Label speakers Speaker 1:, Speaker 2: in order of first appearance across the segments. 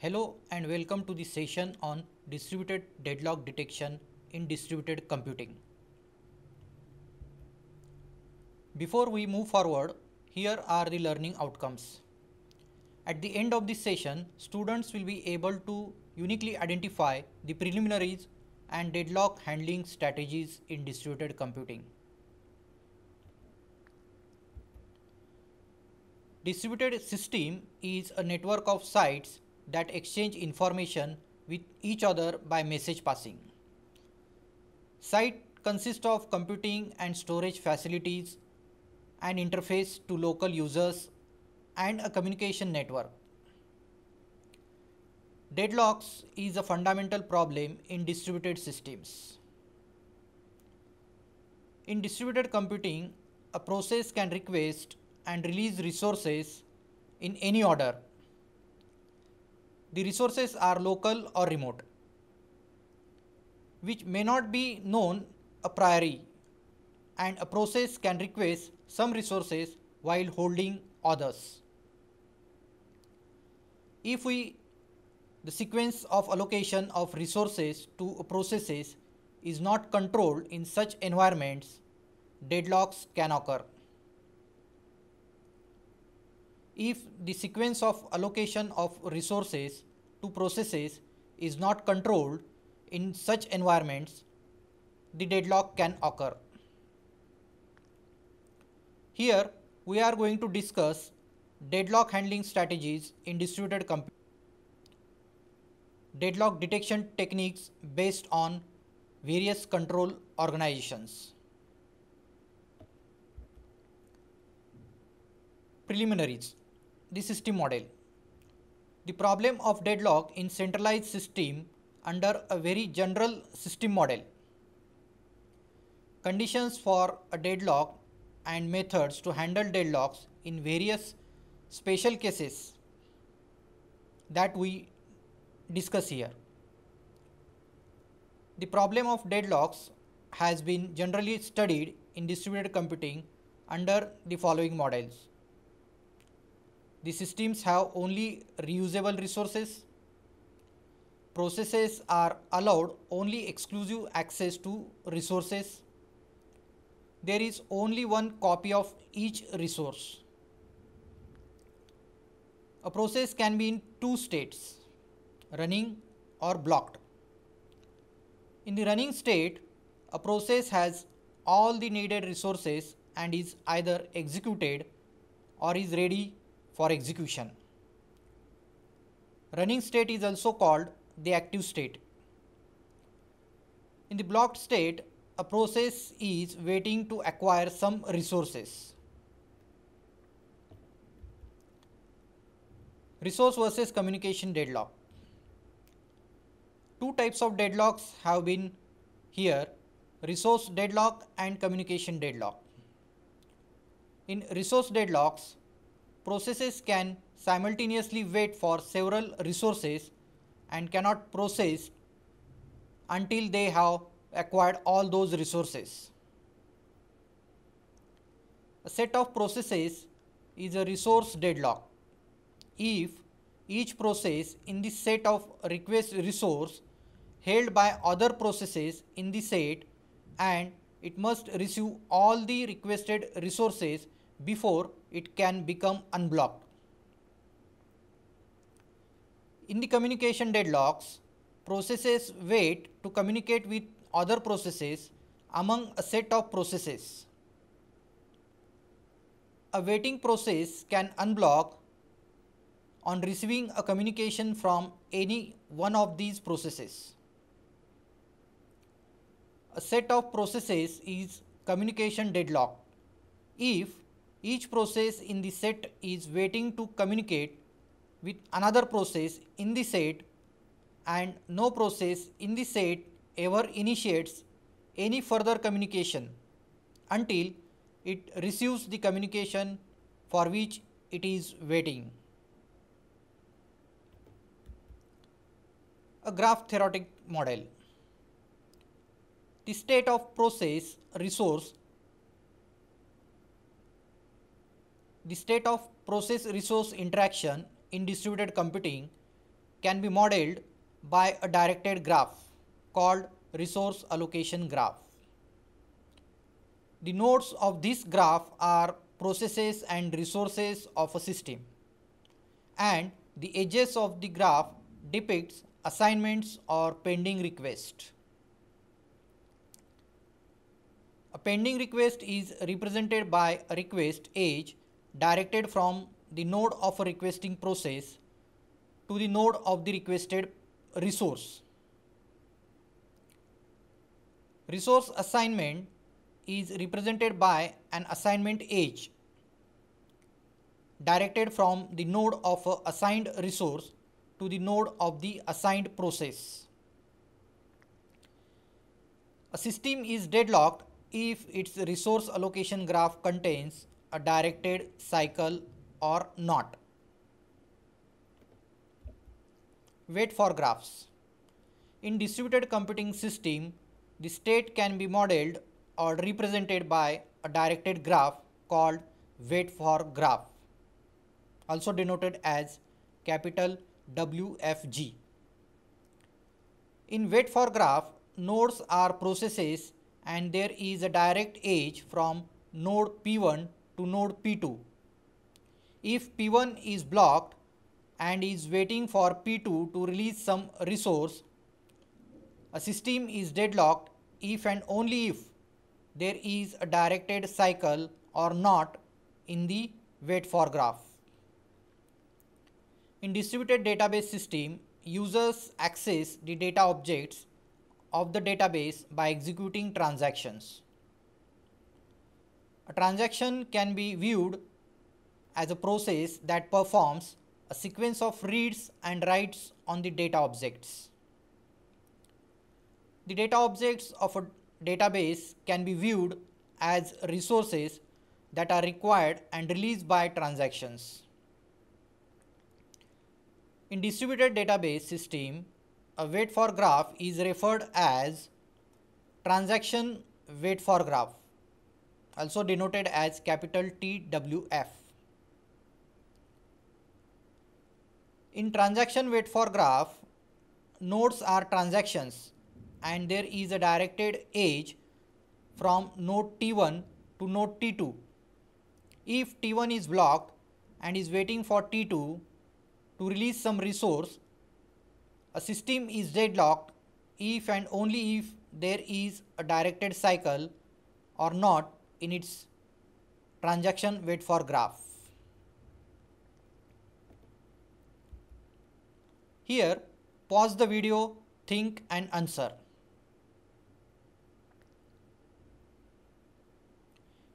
Speaker 1: Hello and welcome to the session on distributed deadlock detection in distributed computing. Before we move forward, here are the learning outcomes. At the end of this session, students will be able to uniquely identify the preliminaries and deadlock handling strategies in distributed computing. Distributed system is a network of sites that exchange information with each other by message passing. Site consists of computing and storage facilities, an interface to local users, and a communication network. Deadlocks is a fundamental problem in distributed systems. In distributed computing, a process can request and release resources in any order the resources are local or remote, which may not be known a priori, and a process can request some resources while holding others. If we the sequence of allocation of resources to processes is not controlled in such environments, deadlocks can occur if the sequence of allocation of resources to processes is not controlled in such environments, the deadlock can occur. Here we are going to discuss deadlock handling strategies in distributed computing, deadlock detection techniques based on various control organizations. Preliminaries the system model. The problem of deadlock in centralized system under a very general system model. Conditions for a deadlock and methods to handle deadlocks in various special cases that we discuss here. The problem of deadlocks has been generally studied in distributed computing under the following models the systems have only reusable resources. Processes are allowed only exclusive access to resources. There is only one copy of each resource. A process can be in two states, running or blocked. In the running state, a process has all the needed resources and is either executed or is ready for execution. Running state is also called the active state. In the blocked state, a process is waiting to acquire some resources. Resource versus communication deadlock. Two types of deadlocks have been here resource deadlock and communication deadlock. In resource deadlocks, processes can simultaneously wait for several resources and cannot process until they have acquired all those resources. A set of processes is a resource deadlock. If each process in the set of request resource held by other processes in the set and it must receive all the requested resources before it can become unblocked. In the communication deadlocks, processes wait to communicate with other processes among a set of processes. A waiting process can unblock on receiving a communication from any one of these processes. A set of processes is communication deadlock if each process in the set is waiting to communicate with another process in the set and no process in the set ever initiates any further communication until it receives the communication for which it is waiting. A graph theoretic model. The state of process resource The state of process resource interaction in distributed computing can be modeled by a directed graph called resource allocation graph. The nodes of this graph are processes and resources of a system and the edges of the graph depicts assignments or pending requests. A pending request is represented by a request age directed from the node of a requesting process to the node of the requested resource. Resource assignment is represented by an assignment age directed from the node of a assigned resource to the node of the assigned process. A system is deadlocked if its resource allocation graph contains a directed cycle or not. Wait for graphs. In distributed computing system, the state can be modeled or represented by a directed graph called wait for graph, also denoted as capital WFG. In wait for graph, nodes are processes and there is a direct edge from node P1 to node P2. If P1 is blocked and is waiting for P2 to release some resource, a system is deadlocked if and only if there is a directed cycle or not in the wait for graph. In distributed database system, users access the data objects of the database by executing transactions. A transaction can be viewed as a process that performs a sequence of reads and writes on the data objects. The data objects of a database can be viewed as resources that are required and released by transactions. In distributed database system, a wait for graph is referred as transaction wait for graph also denoted as capital TWF. In transaction wait for graph, nodes are transactions and there is a directed age from node T1 to node T2. If T1 is blocked and is waiting for T2 to release some resource, a system is deadlocked if and only if there is a directed cycle or not in its transaction wait for graph. Here pause the video, think and answer.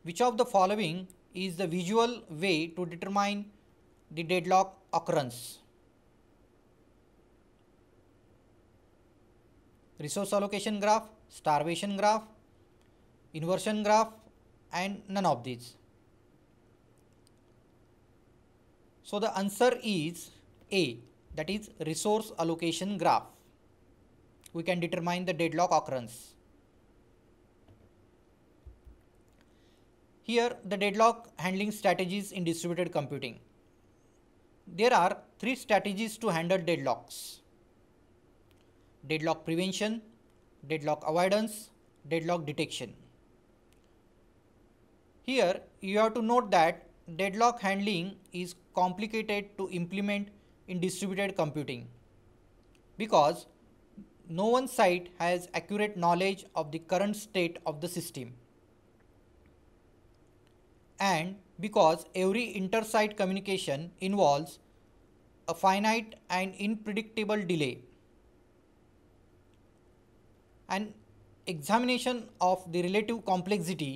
Speaker 1: Which of the following is the visual way to determine the deadlock occurrence? Resource allocation graph, starvation graph, inversion graph, and none of these. So the answer is A that is resource allocation graph. We can determine the deadlock occurrence. Here the deadlock handling strategies in distributed computing. There are three strategies to handle deadlocks. Deadlock prevention, deadlock avoidance, deadlock detection. Here you have to note that deadlock handling is complicated to implement in distributed computing because no one site has accurate knowledge of the current state of the system and because every inter-site communication involves a finite and unpredictable delay An examination of the relative complexity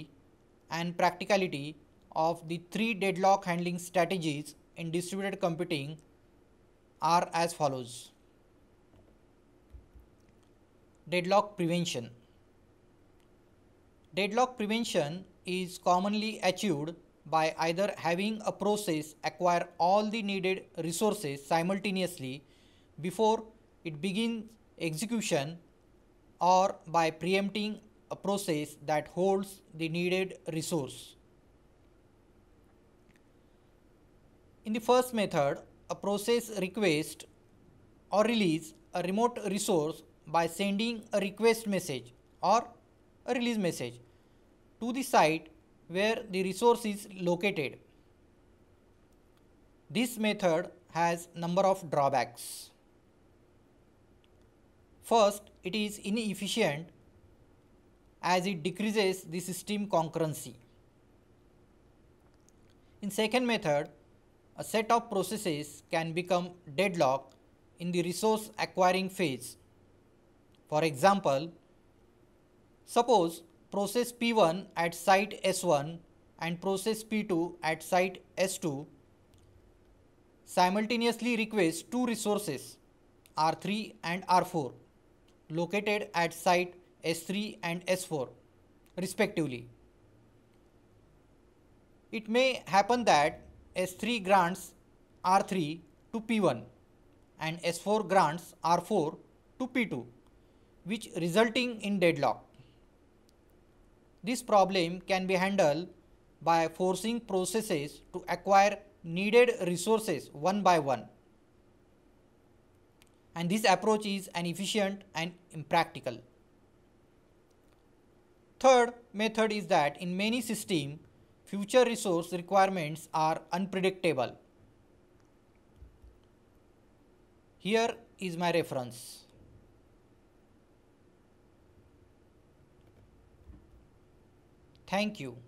Speaker 1: and practicality of the three deadlock handling strategies in distributed computing are as follows. Deadlock prevention. Deadlock prevention is commonly achieved by either having a process acquire all the needed resources simultaneously before it begins execution or by preempting a process that holds the needed resource. In the first method, a process requests or release a remote resource by sending a request message or a release message to the site where the resource is located. This method has number of drawbacks. First, it is inefficient as it decreases the system concurrency. In second method, a set of processes can become deadlocked in the resource acquiring phase. For example, suppose process P1 at site S1 and process P2 at site S2 simultaneously request two resources R3 and R4 located at site S3 and S4 respectively. It may happen that S3 grants R3 to P1 and S4 grants R4 to P2 which resulting in deadlock. This problem can be handled by forcing processes to acquire needed resources one by one. And this approach is an efficient and impractical. Third method is that in many systems, future resource requirements are unpredictable. Here is my reference. Thank you.